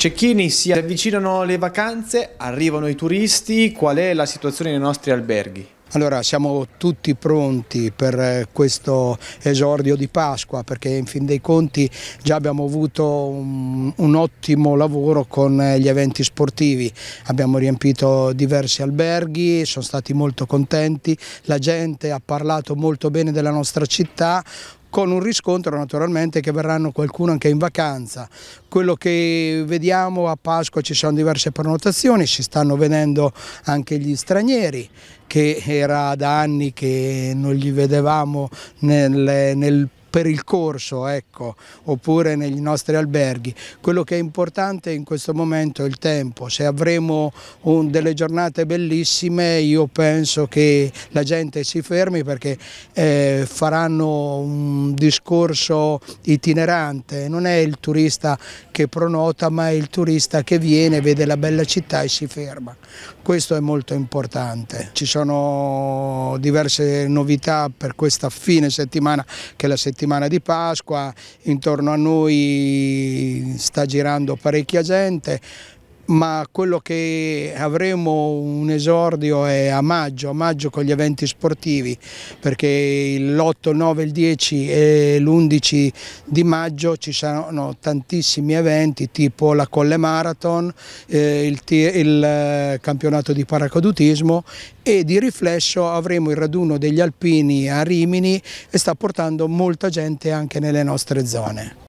Cecchini, si avvicinano le vacanze, arrivano i turisti, qual è la situazione nei nostri alberghi? Allora siamo tutti pronti per eh, questo esordio di Pasqua perché in fin dei conti già abbiamo avuto un, un, ottimo lavoro con eh, gli eventi sportivi, abbiamo riempito diversi alberghi, sono stati molto contenti, la gente ha parlato molto bene della nostra città, con un riscontro naturalmente che verranno qualcuno anche in vacanza. Quello che vediamo a Pasqua ci sono diverse prenotazioni, ci stanno venendo anche gli stranieri che era da anni che non li vedevamo nel, nel per il corso, ecco, oppure negli nostri alberghi. Quello che è importante in questo momento è il tempo, se avremo un, delle giornate bellissime io penso che la gente si fermi perché eh, faranno un discorso itinerante, non è il turista che pronota ma è il turista che viene, vede la bella città e si ferma. Questo è molto importante. Ci sono diverse novità per questa fine settimana che è la settimana di Pasqua, intorno a noi sta girando parecchia gente, ma quello che avremo un esordio è a maggio, a maggio con gli eventi sportivi, perché l'8, il 9, il 10 e l'11 di maggio ci saranno tantissimi eventi tipo la Colle Marathon, eh, il, il eh, campionato di paracadutismo e di riflesso avremo il raduno degli alpini a Rimini e sta portando molta gente anche nelle nostre zone.